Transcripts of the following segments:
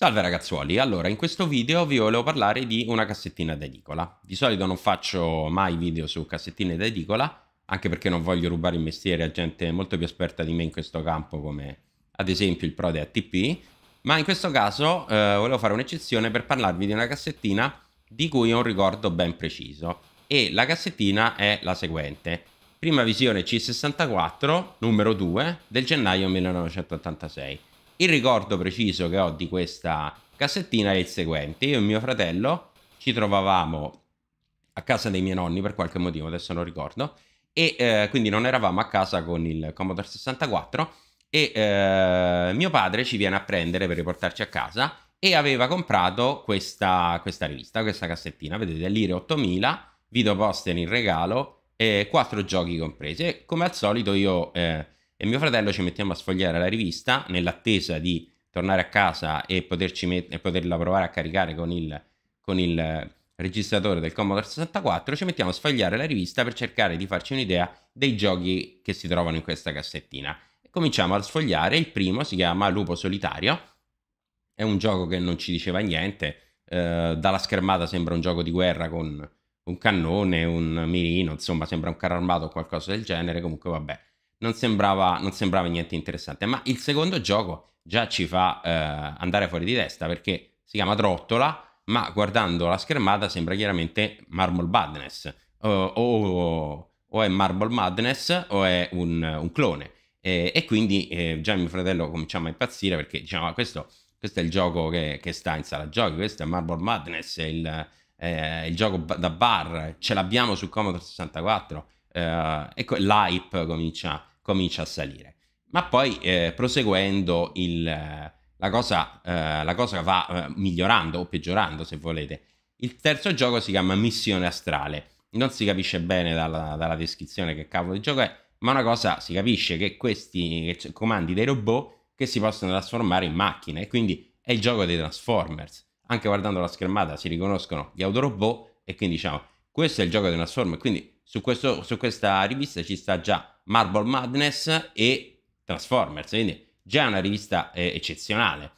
Salve ragazzuoli, allora in questo video vi volevo parlare di una cassettina d'edicola. Di solito non faccio mai video su cassettine d'edicola, anche perché non voglio rubare il mestiere a gente molto più esperta di me in questo campo, come ad esempio il Prode ATP, ma in questo caso eh, volevo fare un'eccezione per parlarvi di una cassettina di cui ho un ricordo ben preciso. E la cassettina è la seguente. Prima visione C64, numero 2, del gennaio 1986. Il ricordo preciso che ho di questa cassettina è il seguente. Io e mio fratello ci trovavamo a casa dei miei nonni per qualche motivo, adesso non ricordo, e eh, quindi non eravamo a casa con il Commodore 64 e eh, mio padre ci viene a prendere per riportarci a casa e aveva comprato questa, questa rivista, questa cassettina, vedete, l'Ire 8000, video poster in regalo e quattro giochi compresi. E come al solito io eh, e mio fratello ci mettiamo a sfogliare la rivista nell'attesa di tornare a casa e, met- e poterla provare a caricare con il, con il registratore del Commodore 64, ci mettiamo a sfogliare la rivista per cercare di farci un'idea dei giochi che si trovano in questa cassettina. Cominciamo a sfogliare, il primo si chiama Lupo Solitario, è un gioco che non ci diceva niente, eh, dalla schermata sembra un gioco di guerra con un cannone, un mirino, insomma sembra un carro armato o qualcosa del genere, comunque vabbè non sembrava, non sembrava niente interessante. Ma il secondo gioco già ci fa eh, andare fuori di testa perché si chiama Trottola, ma guardando la schermata sembra chiaramente Marble Madness. o, o, o è Marble Madness o è un, un clone. E, e quindi eh, già mio fratello cominciamo a impazzire perché diciamo ah, questo, questo è il gioco che, che, sta in sala giochi, questo è Marble Madness, è il, eh, il gioco da bar, ce l'abbiamo su Commodore 64. Eh, ecco, l'hype comincia comincia a salire. Ma poi eh, proseguendo il, eh, la, cosa, eh, la, cosa, va eh, migliorando o peggiorando se volete. Il terzo gioco si chiama Missione Astrale. Non si capisce bene dalla, dalla descrizione che cavolo di gioco è, ma una cosa si capisce che questi che comandi dei robot che si possono trasformare in macchine e quindi è il gioco dei Transformers. Anche guardando la schermata si riconoscono gli autorobot e quindi diciamo questo è il gioco dei Transformers, quindi su, questo, su questa rivista ci sta già Marble Madness e Transformers, quindi già una rivista eh, eccezionale.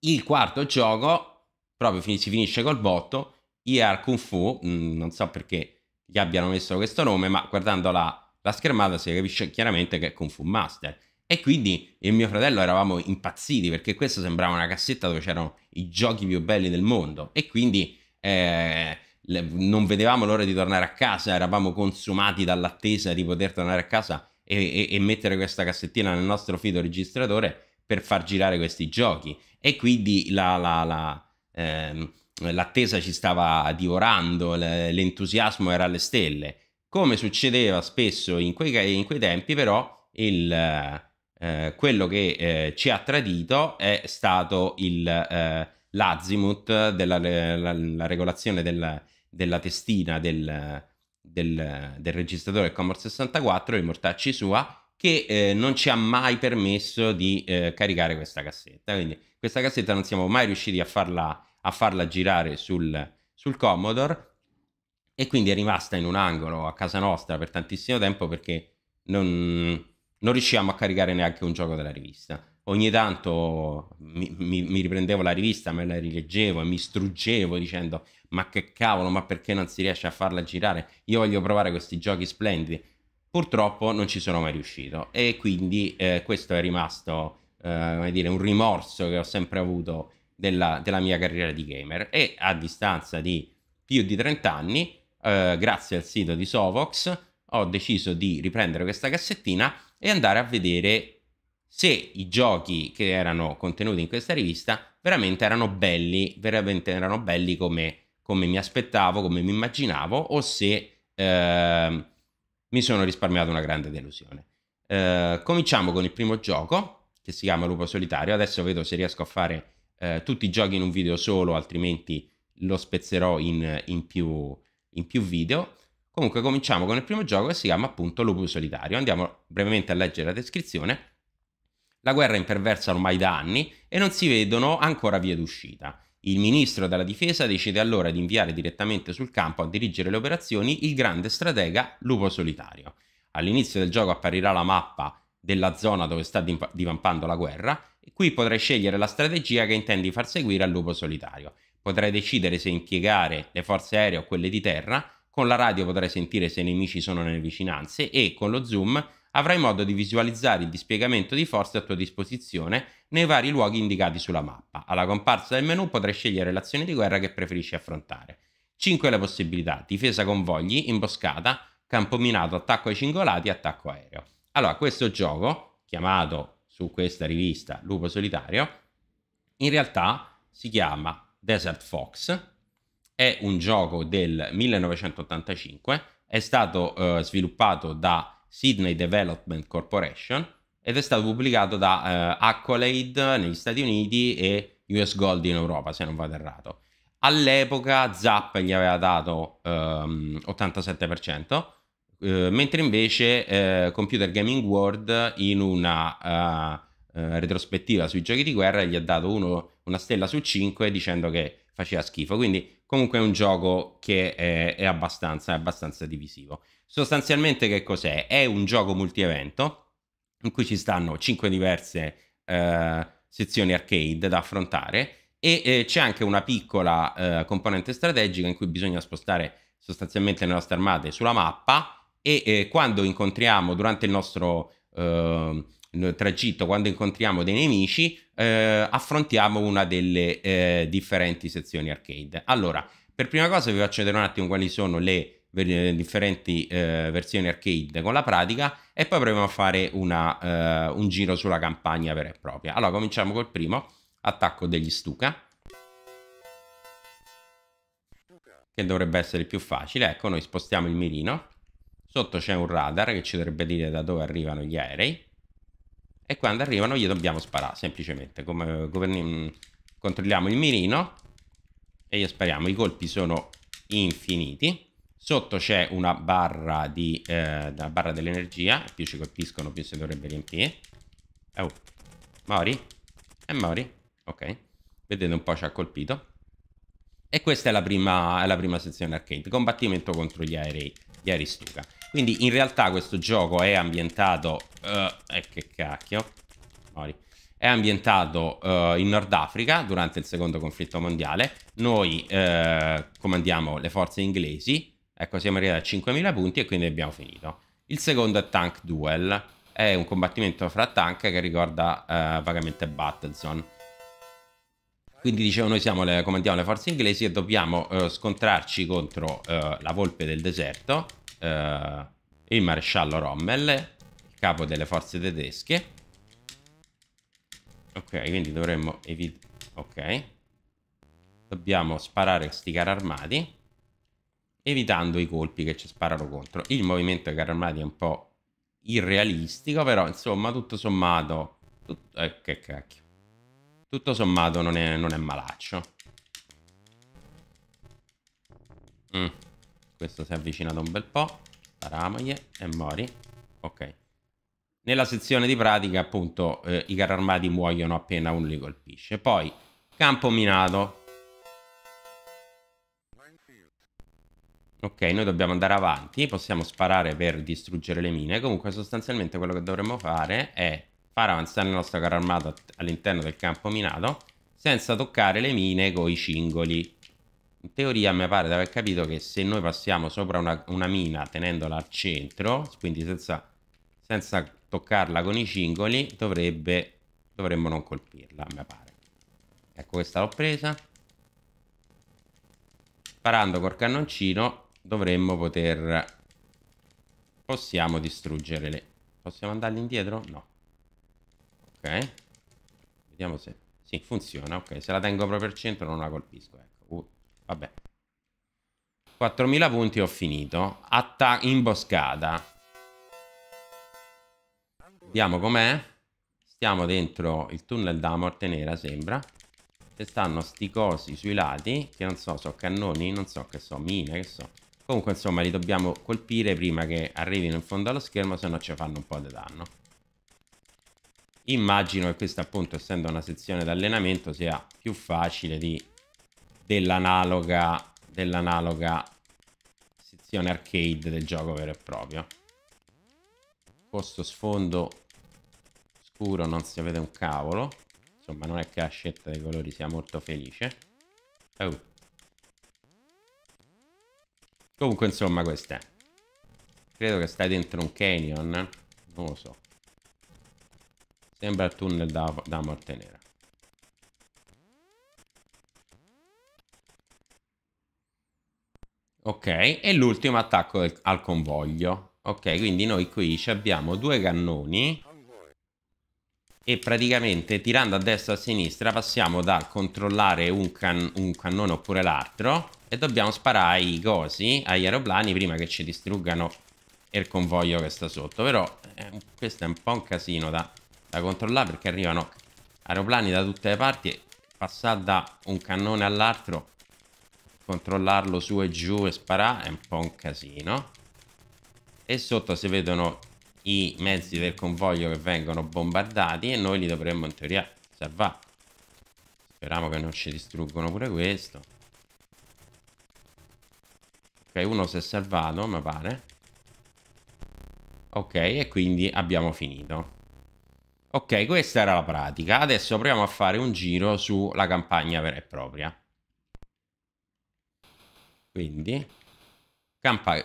Il quarto gioco, proprio fin- si finisce col botto, IR Kung Fu, mh, mm, non so perché gli abbiano messo questo nome, ma guardando la, la schermata si capisce chiaramente che è Kung Fu Master. E quindi io e mio fratello eravamo impazziti perché questo sembrava una cassetta dove c'erano i giochi più belli del mondo. E quindi eh, le, non vedevamo l'ora di tornare a casa, eravamo consumati dall'attesa di poter tornare a casa e, e, e mettere questa cassettina nel nostro fido registratore per far girare questi giochi. E quindi la, la, la ehm, l'attesa ci stava divorando, l'entusiasmo era alle stelle. Come succedeva spesso in quei, in quei tempi, però, il, eh, quello che eh, ci ha tradito è stato il, eh, l'azimut della la, la regolazione del, della testina del, del, del registratore Commodore 64, di mortacci sua, che eh, non ci ha mai permesso di eh, caricare questa cassetta. Quindi questa cassetta non siamo mai riusciti a farla, a farla girare sul, sul Commodore e quindi è rimasta in un angolo a casa nostra per tantissimo tempo perché non, non riusciamo a caricare neanche un gioco della rivista ogni tanto mi, mi, mi, riprendevo la rivista, me la rileggevo e mi struggevo dicendo ma che cavolo, ma perché non si riesce a farla girare? Io voglio provare questi giochi splendidi. Purtroppo non ci sono mai riuscito e quindi eh, questo è rimasto eh, dire, un rimorso che ho sempre avuto della, della, mia carriera di gamer e a distanza di più di 30 anni, eh, grazie al sito di Sovox, ho deciso di riprendere questa cassettina e andare a vedere se i giochi che erano contenuti in questa rivista veramente erano belli, veramente erano belli come, come mi aspettavo, come mi immaginavo, o se eh, mi sono risparmiato una grande delusione. Eh, cominciamo con il primo gioco, che si chiama Lupo Solitario. Adesso vedo se riesco a fare eh, tutti i giochi in un video solo, altrimenti lo spezzerò in, in, più, in più video. Comunque cominciamo con il primo gioco che si chiama appunto Lupo Solitario. Andiamo brevemente a leggere la descrizione la guerra è imperversa ormai da anni e non si vedono ancora vie d'uscita. Il ministro della difesa decide allora di inviare direttamente sul campo a dirigere le operazioni il grande stratega Lupo Solitario. All'inizio del gioco apparirà la mappa della zona dove sta divampando la guerra e qui potrai scegliere la strategia che intendi far seguire al Lupo Solitario. Potrai decidere se impiegare le forze aeree o quelle di terra, con la radio potrai sentire se i nemici sono nelle vicinanze e con lo zoom avrai modo di visualizzare il dispiegamento di forze a tua disposizione nei vari luoghi indicati sulla mappa. Alla comparsa del menu potrai scegliere l'azione di guerra che preferisci affrontare. 5 le possibilità: difesa convogli, imboscata, campo minato, attacco ai cingolati e attacco aereo. Allora, questo gioco, chiamato su questa rivista Lupo Solitario, in realtà si chiama Desert Fox, è un gioco del 1985, è stato eh, sviluppato da Sydney Development Corporation ed è stato pubblicato da eh, Accolade negli Stati Uniti e US Gold in Europa, se non vado errato. All'epoca Zap gli aveva dato ehm, 87%, eh, mentre invece eh, Computer Gaming World in una eh, eh, retrospettiva sui giochi di guerra gli ha dato uno, una stella su 5 dicendo che faceva schifo. Quindi comunque è un gioco che è, è abbastanza, è abbastanza divisivo. Sostanzialmente che cos'è? È un gioco multi-evento in cui ci stanno 5 diverse eh, sezioni arcade da affrontare e eh, c'è anche una piccola eh, componente strategica in cui bisogna spostare sostanzialmente le nostre armate sulla mappa e eh, quando incontriamo durante il nostro ehm, tragitto, quando incontriamo dei nemici, eh, affrontiamo una delle eh, differenti sezioni arcade. Allora, per prima cosa vi faccio vedere un attimo quali sono le eh, differenti eh, versioni arcade con la pratica e poi proviamo a fare una, eh, un giro sulla campagna vera e propria. Allora cominciamo col primo, attacco degli Stuka. Che dovrebbe essere il più facile, ecco noi spostiamo il mirino, sotto c'è un radar che ci dovrebbe dire da dove arrivano gli aerei e quando arrivano gli dobbiamo sparare semplicemente, come mm, controlliamo il mirino e gli spariamo, i colpi sono infiniti Sotto c'è una barra, di, eh, barra dell'energia. Più ci colpiscono, più si dovrebbe riempire. Eh, oh, mori? E mori? Ok. Vedete un po' ci ha colpito. E questa è la prima, è la prima sezione arcade. Combattimento contro gli aerei, gli aerei stuca. Quindi in realtà questo gioco è ambientato... Uh, eh, che cacchio. Mori è ambientato uh, in Nord Africa durante il secondo conflitto mondiale. Noi uh, comandiamo le forze inglesi Ecco, siamo arrivati a 5.000 punti e quindi abbiamo finito. Il secondo è Tank Duel, è un combattimento fra tank che ricorda eh, vagamente Battlezone. Quindi dicevo, noi siamo le, comandiamo le forze inglesi e dobbiamo eh, scontrarci contro eh, la volpe del deserto, eh, il maresciallo Rommel, il capo delle forze tedesche. Ok, quindi dovremmo evitare... Ok. Dobbiamo sparare questi carri armati evitando i colpi che ci sparano contro. Il movimento dei carri armati è un po' irrealistico, però insomma tutto sommato... Tutto, eh, che cacchio. Tutto sommato non è, non è malaccio. Mm. Questo si è avvicinato un bel po'. Paramoglie e mori. Ok. Nella sezione di pratica appunto eh, i carri armati muoiono appena uno li colpisce. Poi campo minato Ok, noi dobbiamo andare avanti, possiamo sparare per distruggere le mine. Comunque sostanzialmente quello che dovremmo fare è far avanzare il nostro carro armato all'interno del campo minato senza toccare le mine coi cingoli. In teoria mi pare di aver capito che se noi passiamo sopra una, una mina tenendola al centro, quindi senza, senza toccarla con i cingoli, dovrebbe, dovremmo non colpirla, mi pare. Ecco, questa l'ho presa. Sparando col cannoncino dovremmo poter... Possiamo distruggere le... Possiamo andarli indietro? No. Ok. Vediamo se... Sì, funziona. Ok, se la tengo proprio al centro non la colpisco. Ecco. Uh, vabbè. 4.000 punti ho finito. Atta imboscata. Vediamo com'è. Stiamo dentro il tunnel da morte nera, sembra. Ci stanno sti cosi sui lati, che non so, so cannoni, non so che so, mine, che so. Comunque insomma li dobbiamo colpire prima che arrivino in fondo allo schermo se no ci fanno un po' di danno. Immagino che questa appunto essendo una sezione d'allenamento sia più facile dell'analoga dell sezione arcade del gioco vero e proprio. Questo sfondo scuro non si vede un cavolo. Insomma non è che la scelta dei colori sia molto felice. Oh. Comunque, insomma, questa è. Credo che stai dentro un canyon. Non lo so. Sembra il tunnel da, da morte nera. Ok, e l'ultimo attacco al convoglio. Ok, quindi noi qui abbiamo due cannoni e praticamente tirando a destra e a sinistra passiamo dal controllare un, can un cannone oppure l'altro e dobbiamo sparare ai cosi agli aeroplani prima che ci distruggano il convoglio che sta sotto. Però eh, questo è un po' un casino da, da controllare perché arrivano aeroplani da tutte le parti passare da un cannone all'altro, controllarlo su e giù e sparare è un po' un casino. E sotto si vedono i mezzi del convoglio che vengono bombardati e noi li dovremmo in teoria salvare. Speriamo che non ci distruggono pure questo uno si è salvato, mi pare. Ok, e quindi abbiamo finito. Ok, questa era la pratica. Adesso proviamo a fare un giro sulla campagna vera e propria. Quindi,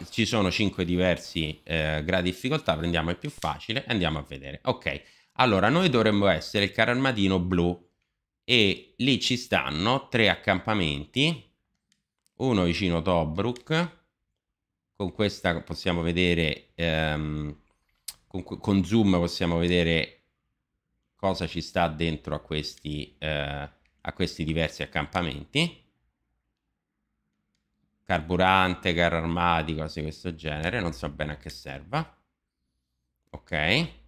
ci sono 5 diversi eh, gradi di difficoltà, prendiamo il più facile e andiamo a vedere. Ok, allora noi dovremmo essere il carro armadino blu e lì ci stanno tre accampamenti, uno vicino Tobruk con questa possiamo vedere, ehm, con, con, zoom possiamo vedere cosa ci sta dentro a questi, eh, a questi diversi accampamenti. Carburante, carro armati, cose di questo genere, non so bene a che serva. Ok.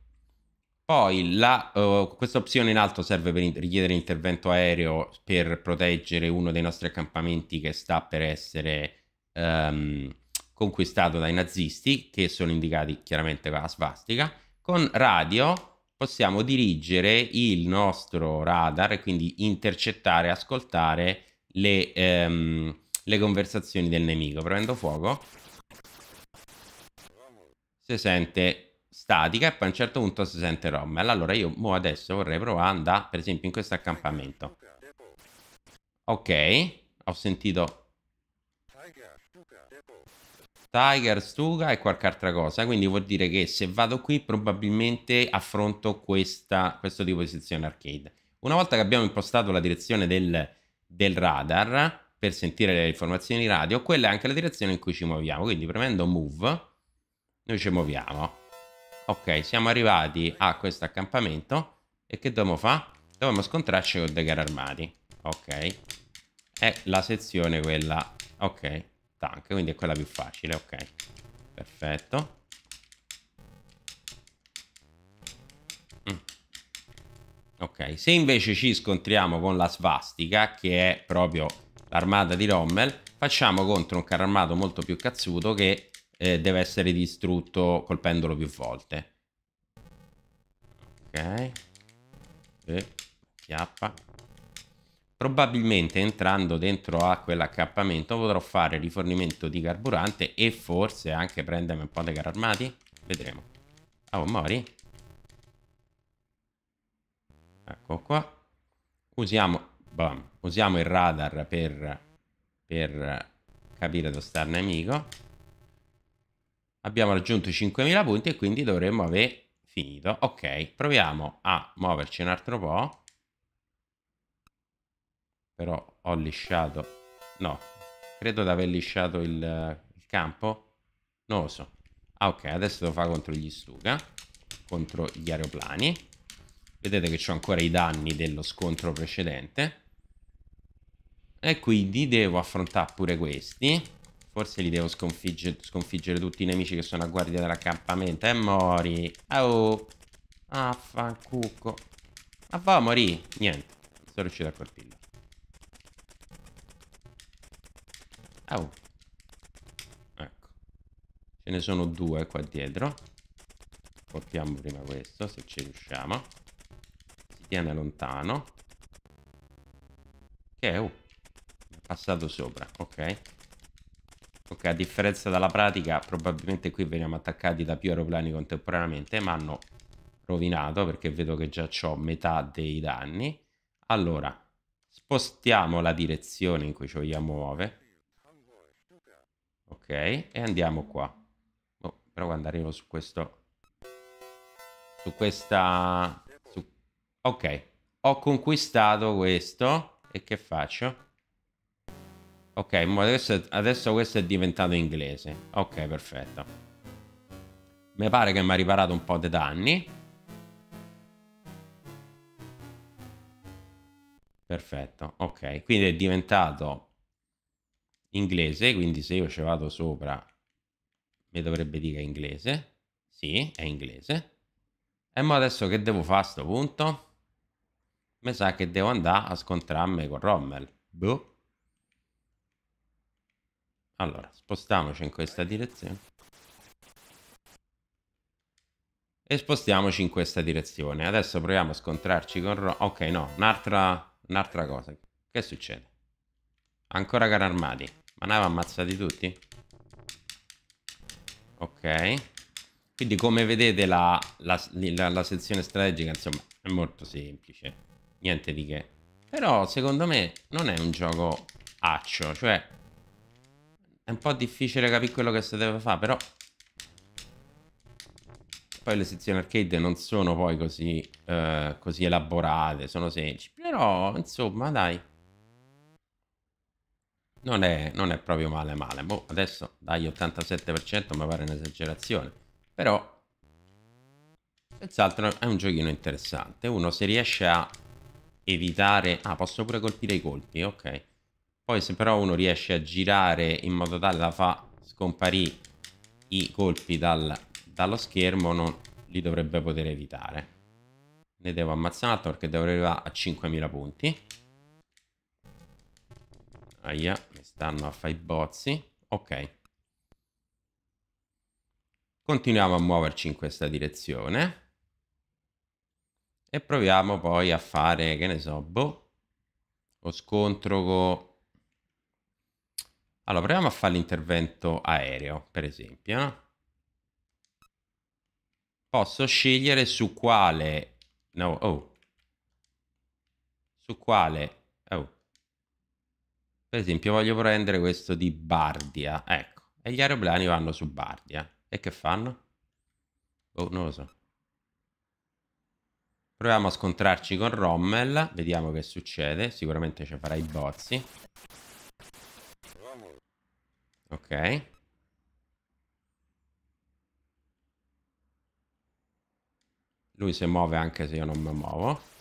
Poi uh, questa opzione in alto serve per richiedere intervento aereo per proteggere uno dei nostri accampamenti che sta per essere um, conquistato dai nazisti, che sono indicati chiaramente con la svastica. Con radio possiamo dirigere il nostro radar e quindi intercettare, ascoltare le, ehm, le conversazioni del nemico. Prendo fuoco. Si sente statica e poi a un certo punto si sente rommel. Allora io adesso vorrei provare ad andare, per esempio, in questo accampamento. Ok, ho sentito Tiger, Stuga e qualche altra cosa. Quindi vuol dire che se vado qui probabilmente affronto questa, questo tipo di sezione arcade. Una volta che abbiamo impostato la direzione del, del radar per sentire le informazioni radio, quella è anche la direzione in cui ci muoviamo. Quindi premendo move, noi ci muoviamo. Ok, siamo arrivati a questo accampamento. E che dobbiamo fare? Dobbiamo scontrarci con dei carri armati. Ok. È la sezione quella. Ok tank, quindi è quella più facile, ok. Perfetto. Mm. Ok, se invece ci scontriamo con la svastica, che è proprio l'armata di Rommel, facciamo contro un carro armato molto più cazzuto che eh, deve essere distrutto colpendolo più volte. Ok. E chiappa probabilmente entrando dentro a quell'accappamento potrò fare rifornimento di carburante e forse anche prendermi un po' di carri armati vedremo ah, oh mori ecco qua usiamo bam, usiamo il radar per, per capire dove sta il nemico abbiamo raggiunto i 5000 punti e quindi dovremmo aver finito ok proviamo a muoverci un altro po' Però ho lisciato. No, credo di aver lisciato il, il campo. Non lo so. Ah, ok, adesso devo fare contro gli Stuga. Contro gli aeroplani. Vedete che ho ancora i danni dello scontro precedente. E quindi devo affrontare pure questi. Forse li devo sconfigge sconfiggere tutti i nemici che sono a guardia dell'accampamento. E eh, mori. Oh. Affancuco. Ah, Ma va a morì. Niente. Non sono riuscito a colpirlo. Ah, oh. Ecco. Ce ne sono due qua dietro. Portiamo prima questo, se ci riusciamo. Si tiene lontano. Che è... Oh. Passato sopra, ok. Ok, a differenza dalla pratica, probabilmente qui veniamo attaccati da più aeroplani contemporaneamente, ma hanno rovinato perché vedo che già ho metà dei danni. Allora, spostiamo la direzione in cui ci vogliamo muovere. Ok, e andiamo qua. Oh, provo ad andare su questo... Su questa... Su... Ok, ho conquistato questo. E che faccio? Ok, adesso, adesso questo è diventato inglese. Ok, perfetto. Mi pare che mi ha riparato un po' di danni. Perfetto, ok. Quindi è diventato inglese, quindi se io ci vado sopra mi dovrebbe dire inglese, sì, è inglese. E ma adesso che devo fare a sto punto? Mi sa che devo andare a scontrarmi con Rommel. Boh. Allora, spostiamoci in questa direzione. E spostiamoci in questa direzione. Adesso proviamo a scontrarci con Rommel. Ok, no, un'altra un cosa. Che succede? Ancora carri armati. Ma ne aveva ammazzati tutti? Ok. Quindi come vedete la, la, la, la sezione strategica insomma è molto semplice. Niente di che. Però secondo me non è un gioco accio. Cioè è un po' difficile capire quello che si deve fare però poi le sezioni arcade non sono poi così, eh, così elaborate, sono semplici. Però, insomma, dai non è, non è proprio male male. Boh, adesso dai 87% mi pare un'esagerazione. Però Senz'altro è un giochino interessante. Uno se riesce a evitare... Ah, posso pure colpire i colpi, ok. Poi se però uno riesce a girare in modo tale da far scomparire i colpi dal... dallo schermo, non... li dovrebbe poter evitare. Ne devo ammazzare un altro perché devo arrivare a 5.000 punti. Aia, mi stanno a fare i bozzi. Ok. Continuiamo a muoverci in questa direzione. E proviamo poi a fare, che ne so, boh, lo scontro con... Allora, proviamo a fare l'intervento aereo, per esempio, no? Posso scegliere su quale... No, oh. Su quale... Oh. Per esempio voglio prendere questo di Bardia, ecco. E gli aeroplani vanno su Bardia. E che fanno? Oh, non lo so. Proviamo a scontrarci con Rommel, vediamo che succede. Sicuramente ci farà i bozzi. Ok. Lui si muove anche se io non mi muovo.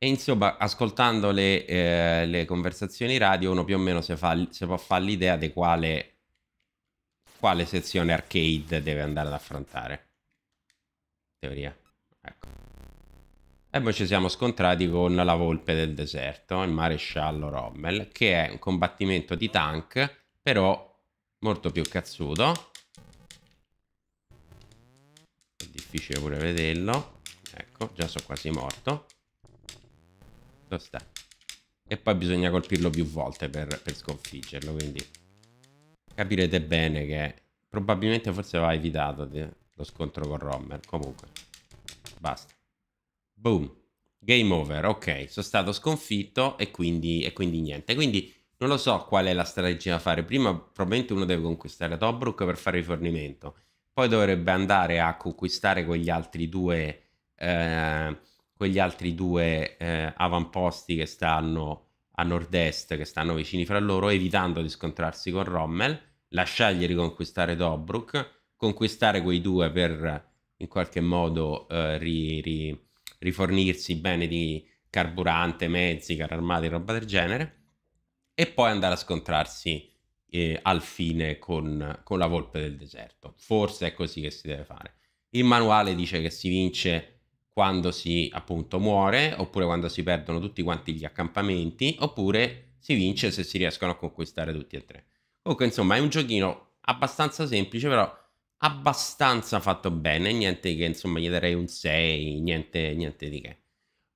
E insomma, ascoltando le, eh, le, conversazioni radio, uno più o meno si, fa, si può fare l'idea di quale, quale sezione arcade deve andare ad affrontare. Teoria. Ecco. E poi ci siamo scontrati con la volpe del deserto, il maresciallo Rommel, che è un combattimento di tank, però molto più cazzuto. È difficile pure vederlo. Ecco, già sono quasi morto. Lo sta. E poi bisogna colpirlo più volte per, per sconfiggerlo, quindi capirete bene che probabilmente forse va evitato lo scontro con Rommer. Comunque, basta. Boom. Game over, ok, sono stato sconfitto e quindi, e quindi niente. Quindi non lo so qual è la strategia da fare. Prima probabilmente uno deve conquistare Tobruk per fare rifornimento. Poi dovrebbe andare a conquistare quegli altri due... Eh, quegli altri due eh, avamposti che stanno a nord-est, che stanno vicini fra loro, evitando di scontrarsi con Rommel, lasciargli riconquistare Tobruk, conquistare quei due per in qualche modo eh, ri, ri, rifornirsi bene di carburante, mezzi, carri armati, roba del genere, e poi andare a scontrarsi eh, al fine con, con la volpe del deserto. Forse è così che si deve fare. Il manuale dice che si vince quando si appunto muore, oppure quando si perdono tutti quanti gli accampamenti, oppure si vince se si riescono a conquistare tutti e tre. Comunque, insomma, è un giochino abbastanza semplice, però abbastanza fatto bene, niente che insomma gli darei un 6, niente, niente di che.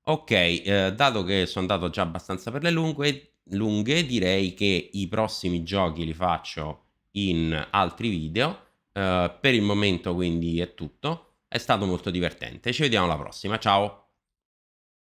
Ok, eh, dato che sono andato già abbastanza per le lunghe, lunghe, direi che i prossimi giochi li faccio in altri video. Eh, per il momento quindi è tutto. È stato molto divertente. Ci vediamo alla prossima. Ciao.